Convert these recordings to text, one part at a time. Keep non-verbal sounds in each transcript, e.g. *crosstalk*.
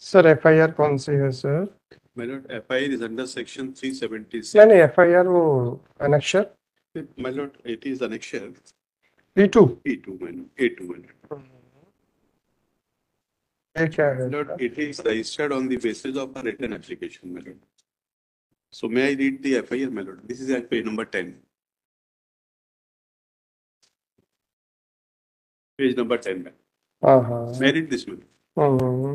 Sir, FIR कौन सी sir? My मैंने FIR is under section 376. नहीं नहीं FIR वो annexer. My lord, it is annexer. E2. E2 मैंने E2 मैंने. ये क्या है? My lord, it is registered on the basis of a written application, my lord. So may I read the FIR, my lord? This is FIR number 10. Page number 10, ma'am. Uh-huh. Married this one. Uh-huh.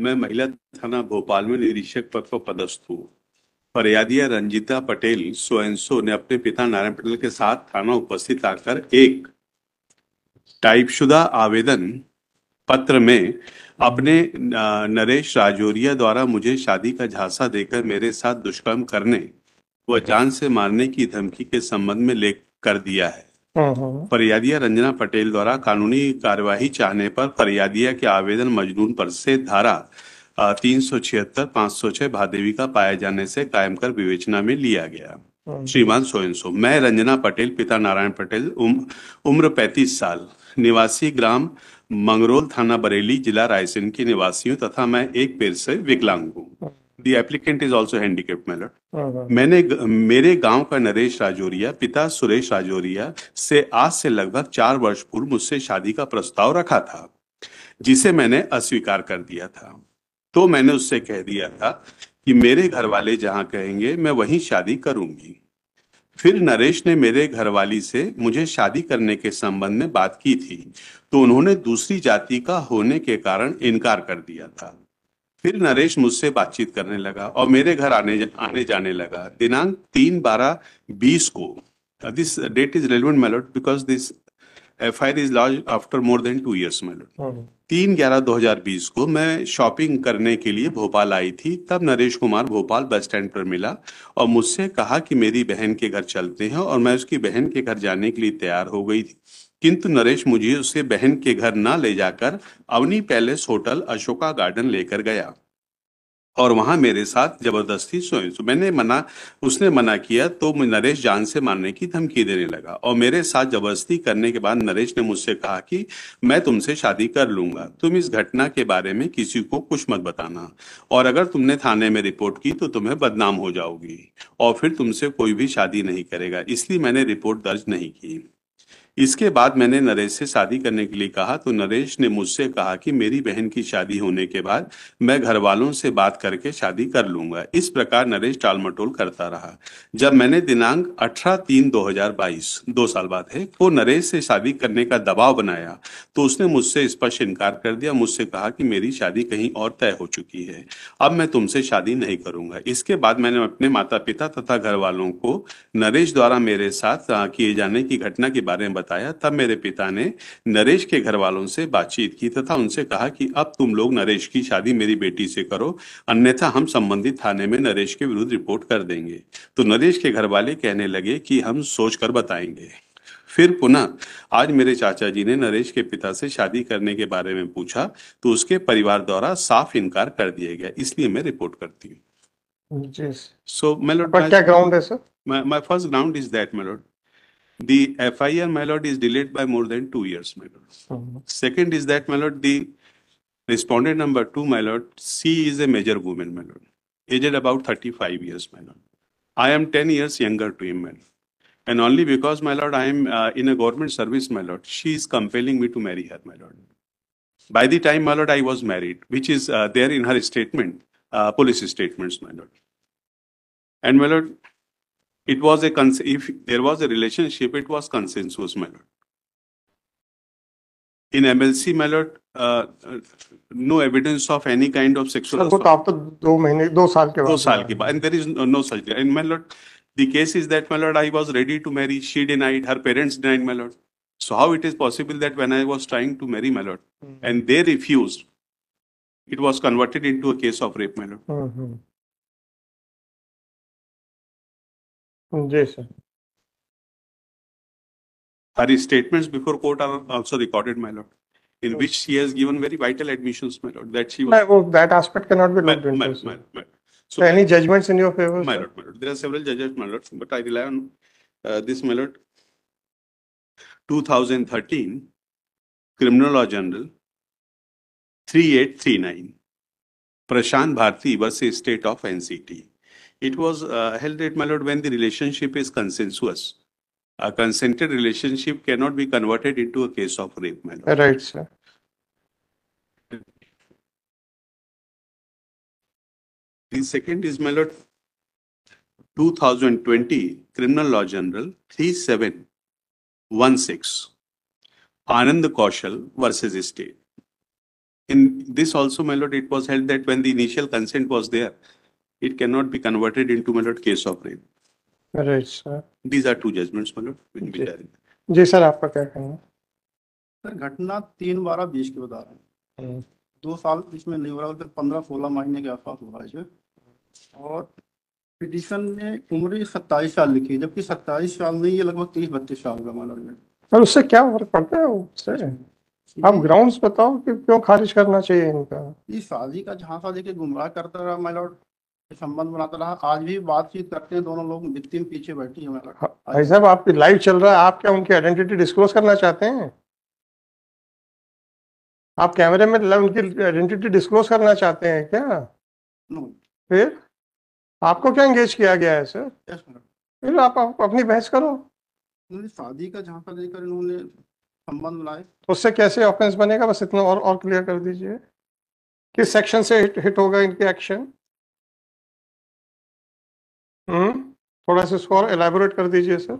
मैं महिला थाना भोपाल में निरीक्षक पद पर पदस्थ हूँ फरियादिया रंजिता पटेल सोएंसो ने अपने पिता नारायण पटेल के साथ थाना उपस्थित आकर एक टाइपशुदा आवेदन पत्र में अपने नरेश राजौरिया द्वारा मुझे शादी का झांसा देकर मेरे साथ दुष्कर्म करने व जान से मारने की धमकी के संबंध में लेख कर दिया है फरियादिया रंजना पटेल द्वारा कानूनी कार्यवाही चाहने पर फरियादिया के आवेदन मजनून पर से धारा तीन सौ छिहत्तर पांच सौ छह भादेवी का पाए जाने से कायम कर विवेचना में लिया गया हम्म। श्रीमान सोयनसो मैं रंजना पटेल पिता नारायण पटेल उम, उम्र पैतीस साल निवासी ग्राम मंगरोल थाना बरेली जिला रायसेन की निवासी हूँ तथा मैं एक पेड़ से विकलांग हूँ hmm. The applicant is also handicapped my lord मैंने मेरे गांव का नरेश राजौरिया पिता सुरेश राजौरिया से आज से लगभग चार वर्ष पूर्व मुझसे शादी का प्रस्ताव रखा था जिसे मैंने अस्वीकार कर दिया था तो मैंने उससे कह दिया था कि मेरे घर वाले जहां कहेंगे मैं वहीं शादी करूंगी फिर नरेश ने मेरे घरवाली से मुझे शादी करने के संबंध में बात की थी तो उन्होंने दूसरी जाति का होने के कारण इनकार कर दिया था फिर नरेश मुझसे बातचीत करने लगा और मेरे घर आने आने जाने लगा दिनांक तीन बारह बीस को this date is relevant my lord because this F I R is lodge after more than two years my lord तीन ग्यारह दो हजार बीस को मैं शॉपिंग करने के लिए भोपाल आई थी तब नरेश कुमार भोपाल बस स्टैंड पर मिला और मुझसे कहा कि मेरी बहन के घर चलते हैं और मैं उसकी बहन के घर जाने के लिए तैयार हो गई थी किंतु नरेश मुझे उसे बहन के घर न ले जाकर Avani palace hotel Ashoka garden लेकर गया और वहां मेरे साथ जबरदस्ती सोए तो मैंने मना उसने मना किया तो नरेश जान से मारने की धमकी देने लगा और मेरे साथ जबरदस्ती करने के बाद नरेश ने मुझसे कहा कि मैं तुमसे शादी कर लूंगा तुम इस घटना के बारे में किसी को कुछ मत बताना और अगर तुमने थाने में रिपोर्ट की तो तुम्हें बदनाम हो जाओगी और फिर तुमसे कोई भी शादी नहीं करेगा इसलिए मैंने रिपोर्ट दर्ज नहीं की इसके बाद मैंने नरेश से शादी करने के लिए कहा तो नरेश ने मुझसे कहा कि मेरी बहन की शादी होने के बाद मैं घर वालों से बात करके शादी कर लूंगा इस प्रकार नरेश टालमटोल करता रहा जब मैंने दिनांक 18 तीन 2022 दो साल बाद है को नरेश से शादी करने का दबाव बनाया तो उसने मुझसे स्पष्ट इनकार कर दिया मुझसे कहा कि मेरी शादी कहीं और तय हो चुकी है अब मैं तुमसे शादी नहीं करूंगा इसके बाद मैंने अपने माता पिता तथा घर वालों को नरेश द्वारा मेरे साथ किए जाने की घटना के बारे में बताया तब मेरे पिता ने नरेश के घर वालों से बातचीत की तथा उनसे कहा कि अब तुम लोग नरेश की शादी मेरी बेटी से करो अन्यथा हम संबंधित थाने में नरेश के विरुद्ध रिपोर्ट कर देंगे तो नरेश के घर वाले कहने लगे कि हम सोच कर बताएंगे फिर पुनः आज मेरे चाचा जी ने नरेश के पिता से शादी करने के बारे में पूछा तो उसके परिवार द्वारा साफ इनकार कर दिया गया इसलिए मैं रिपोर्ट करती हूँ सो मेलोड क्या ग्राउंड है sir my first ground is that my lord the FIR, my lord, is delayed by more than two years, my lord. Mm -hmm. Second is that, my lord, the respondent number two, my lord, she is a major woman, my lord, aged about 35 years, my lord. I am 10 years younger to him, my lord. And only because, my lord, I am uh, in a government service, my lord, she is compelling me to marry her, my lord. By the time, my lord, I was married, which is uh, there in her statement, uh, police statements, my lord. And my lord, it was a cons if there was a relationship, it was consensus, my In MLC, my uh, uh, no evidence of any kind of sexual Sir, assault. after two महीने दो साल के बाद and there is no, no such thing. And my the case is that my lord, I was ready to marry. She denied. Her parents denied, my lord. So how it is possible that when I was trying to marry my lord, mm -hmm. and they refused, it was converted into a case of rape, my lord. Mm -hmm. hmm. जी sir Her statements before court are also recorded, my lord, in which she has given very vital admissions, my lord, that she was. My, oh, that aspect cannot be looked into. My, my, my, So, so any judgments in your favor? My sir? lord, my lord, there are several judges, my lord, but I rely on uh, this, my lord. 2013, Criminal Law General, 3839, Prashant Bharti versus State of NCT. It was uh, held at my lord when the relationship is consensuous. A consented relationship cannot be converted into a case of rape, my lord. Right, sir. The second is my lord 2020 Criminal Law General 3716 Anand Kaushal versus State. In this also, my lord, it was held that when the initial consent was there, it cannot be converted into, my lord, case of rape. Right, sir. These are two judgments, my lord, we are जी sir आपका क्या कहना sir घटना तीन बारह बीस की बता रहे हैं हम्म। दो साल इसमें नहीं हो रहा पंद्रह सोलह महीने के आसपास हो रहा है और पिटिशन ने उम्र सत्ताईस साल लिखी जबकि सत्ताईस साल नहीं ये लगभग तीस बत्तीस साल का सर उससे क्या फर्क पड़ता है उससे आप ग्राउंड्स बताओ कि क्यों खारिज करना चाहिए इनका ये शादी का झांसा देके गुमराह करता रहा माइलॉर्ड संबंध बनाता रहा आज भी बातचीत करते हैं दोनों लोग मिट्टी पीछे बैठी है हाँ, भाई साहब आपकी लाइव चल रहा है आप क्या उनकी आइडेंटिटी डिस्क्लोज करना चाहते हैं आप कैमरे में उनकी आइडेंटिटी डिस्क्लोज करना चाहते हैं क्या फिर आपको क्या एंगेज किया गया है सर फिर आप, अपनी बहस करो शादी का जहाँ पर लेकर इन्होंने संबंध बनाए उससे कैसे ऑफेंस बनेगा बस इतना और और क्लियर कर दीजिए किस सेक्शन से हिट हिट होगा इनके एक्शन हम्म थोड़ा सा इसको और एलैबोरेट कर दीजिए सर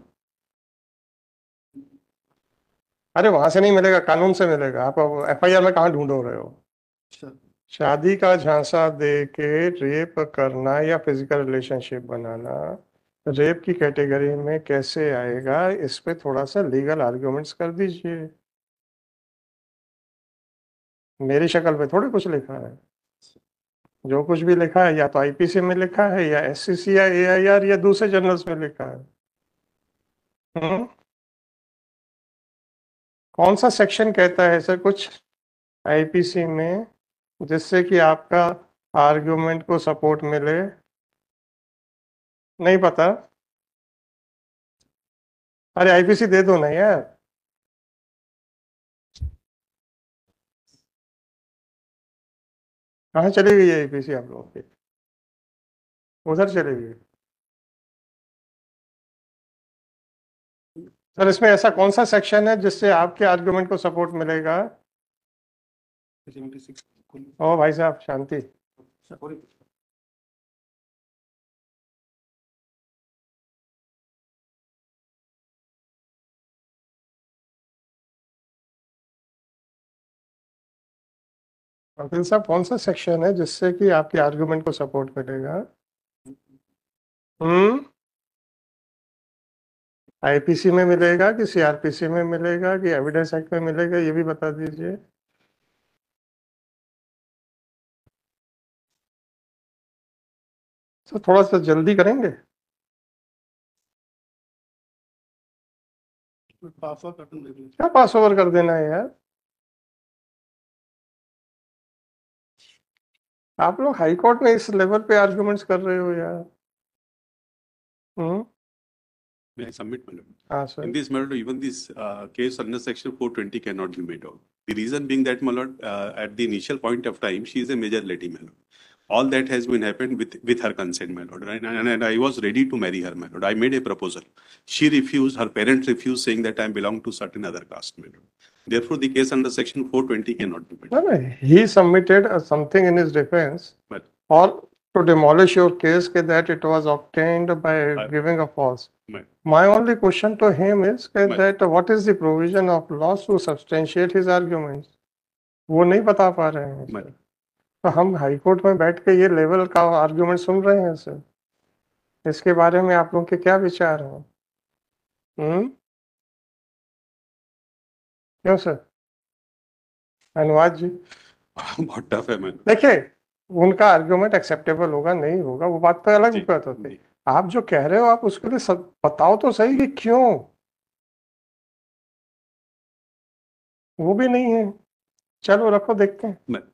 अरे वहां से नहीं मिलेगा कानून से मिलेगा आप एफ आई आर में कहा ढूंढो रहे हो शादी का झांसा दे के रेप करना या फिजिकल रिलेशनशिप बनाना रेप की कैटेगरी में कैसे आएगा इस पर थोड़ा सा लीगल आर्ग्यूमेंट्स कर दीजिए मेरी शक्ल पे थोड़े कुछ लिखा है जो कुछ भी लिखा है या तो आईपीसी में लिखा है या एस सी सी या ए आई आर या दूसरे जर्नल्स में लिखा है हुँ? हम्म? कौन सा सेक्शन कहता है सर कुछ आईपीसी में जिससे कि आपका आर्गुमेंट को सपोर्ट मिले नहीं पता अरे आईपीसी दे दो ना यार कहाँ चली गई है सी आप लोगों के उधर चले गई सर इसमें ऐसा कौन सा सेक्शन है जिससे आपके आर्गुमेंट को सपोर्ट मिलेगा ओ भाई साहब शांति अब्दुल साहब कौन सा सेक्शन है जिससे कि आपके आर्गुमेंट को सपोर्ट मिलेगा हम्म आईपीसी में मिलेगा कि सीआरपीसी में मिलेगा कि एविडेंस एक्ट में मिलेगा ये भी बता दीजिए सर थोड़ा सा जल्दी करेंगे क्या पास ओवर कर देना है यार आप लोग हाई कोर्ट में इस लेवल पे आर्गुमेंट्स कर रहे हो यार हम्म May I submit, madam? Ah, sir. In this, my lord, even this uh, case under section 420 cannot be made out. The reason being that, my lord, uh, at the initial point of time, she is a major lady, my lord. All that has been happened with, with her consent, my lord. And, and, and I was ready to marry her, my lord. I made a proposal. She refused. Her parents refused, saying that I belong to certain other caste, my lord. Therefore, the case under section 420 cannot be made. No, no, he submitted uh, something in his defense but, or to demolish your case ke that it was obtained by but, giving a false. But, My only question to him is ke that uh, what is the provision of laws to substantiate his arguments? वो नहीं बता पा रहे हैं तो हम high court में बैठ के ये लेवल का आर्गुमेंट सुन रहे हैं सर इसके बारे में आप लोग के क्या विचार हैं हम्म क्यों सर अनुवाद जी *laughs* बहुत टफ है मैं देखिए उनका आर्ग्यूमेंट एक्सेप्टेबल होगा नहीं होगा वो बात तो अलग बात होती आप जो कह रहे हो आप उसके लिए सब बताओ तो सही कि क्यों वो भी नहीं है चलो रखो देखते हैं